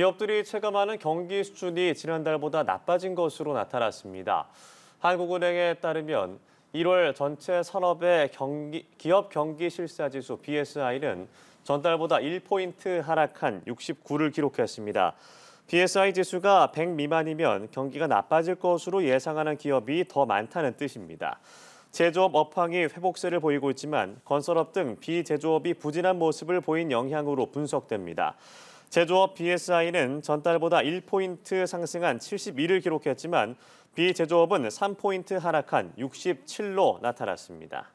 기업들이 체감하는 경기 수준이 지난달보다 나빠진 것으로 나타났습니다. 한국은행에 따르면 1월 전체 산업의 경기, 기업 경기 실사 지수 BSI는 전달보다 1포인트 하락한 69를 기록했습니다. BSI 지수가 100 미만이면 경기가 나빠질 것으로 예상하는 기업이 더 많다는 뜻입니다. 제조업 업황이 회복세를 보이고 있지만 건설업 등 비제조업이 부진한 모습을 보인 영향으로 분석됩니다. 제조업 BSI는 전달보다 1포인트 상승한 71을 기록했지만 비제조업은 3포인트 하락한 67로 나타났습니다.